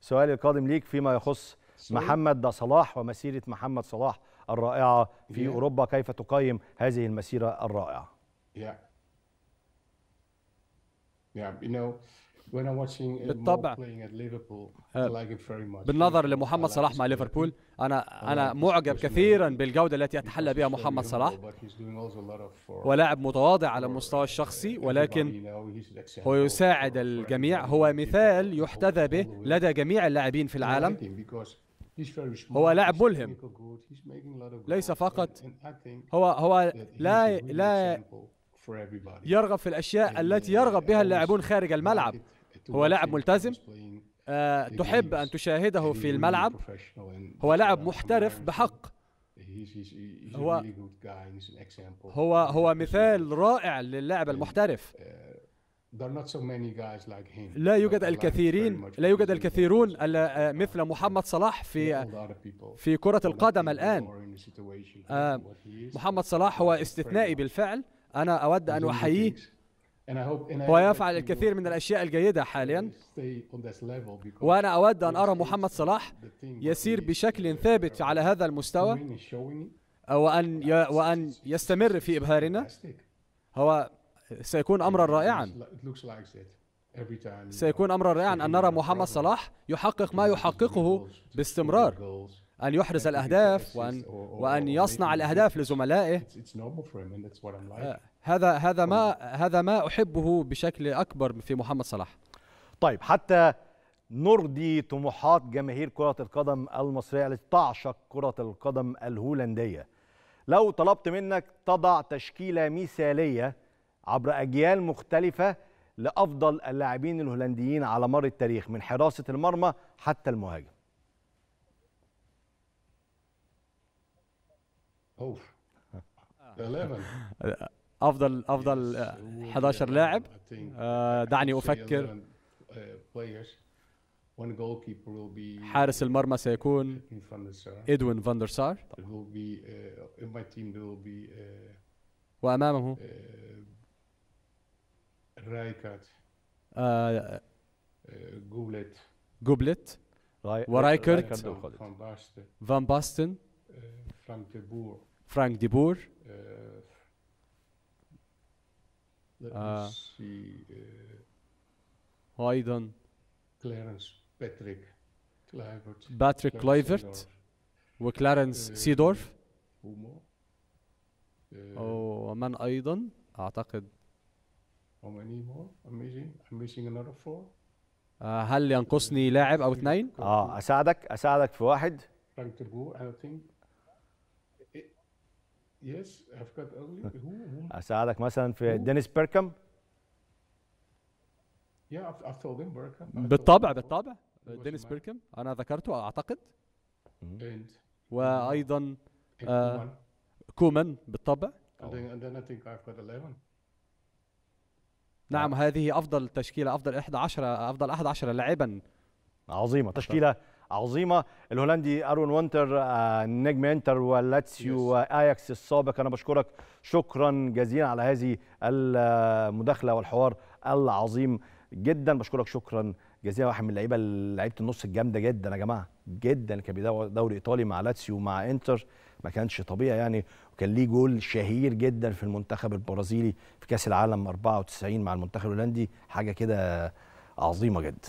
سؤالي القادم ليك فيما يخص محمد صلاح ومسيره محمد صلاح الرائعه في yeah. اوروبا كيف تقيم هذه المسيره الرائعه yeah. Yeah, you know, بالطبع آه. بالنظر لمحمد صلاح مع ليفربول انا انا معجب كثيرا بالجوده التي يتحلى بها محمد صلاح ولاعب متواضع على المستوى الشخصي ولكن هو يساعد الجميع هو مثال يحتذى به لدى جميع اللاعبين في العالم هو لاعب ملهم ليس فقط هو هو لا لا يرغب في الاشياء التي يرغب بها اللاعبون خارج الملعب هو لاعب ملتزم آه، تحب أن تشاهده في الملعب هو لاعب آه، محترف بحق هو هو هو مثال رائع للاعب المحترف uh, لا يوجد الكثيرين لا يوجد الكثيرون آه، مثل محمد صلاح في في كرة القدم الآن محمد صلاح هو استثنائي بالفعل أنا أود أن أحييه ويفعل الكثير من الأشياء الجيدة حاليا وأنا أود أن أرى محمد صلاح يسير بشكل ثابت uh, على هذا المستوى وأن وأن يستمر في إبهارنا هو سيكون أمرا رائعا سيكون أمرا رائعا أن نرى محمد صلاح يحقق ما يحققه باستمرار أن يحرز الأهداف وأن وأن يصنع الأهداف لزملائه آه، هذا هذا ما هذا ما أحبه بشكل أكبر في محمد صلاح طيب حتى نرضي طموحات جماهير كرة القدم المصرية التي تعشق كرة القدم الهولندية لو طلبت منك تضع تشكيلة مثالية عبر أجيال مختلفة لأفضل اللاعبين الهولنديين على مر التاريخ من حراسة المرمى حتى المهاجم اوف 11 افضل افضل 11 لاعب آه، دعني افكر uh, حارس المرمى سيكون ادوين فاندر سار وامامه رايكات جوبلت جوبلت ورايكرت فان باستن فرانك ديبور فرانك ديبور آه. آه. ايضا كلارنس باتريك كلايفرت باتريك كلايفرت وكلارنس سيدورف ومن ايضا اعتقد uh, هل ينقصني لاعب او اثنين؟ اه اساعدك اساعدك في واحد يس I've got early. اساعدك مثلا في دينيس بيركم Yeah, I've, I've بالطبع بالطبع دينيس بيركم انا ذكرته اعتقد وايضا آه، uh, Hickman. كومان بالطبع نعم هذه افضل تشكيله افضل 11 افضل 11 لاعبا عظيمه تشكيله عظيمه الهولندي ارون وانتر آه، نجم انتر ولاتسيو واياكس السابق انا بشكرك شكرا جزيلا على هذه المداخله والحوار العظيم جدا بشكرك شكرا جزيلا واحد من اللعيبه لعيبه النص الجامده جدا يا جماعه جدا كان بيدور دوري ايطالي مع لاتسيو ومع انتر ما كانش طبيعي يعني وكان ليه جول شهير جدا في المنتخب البرازيلي في كاس العالم 94 مع المنتخب الهولندي حاجه كده عظيمه جدا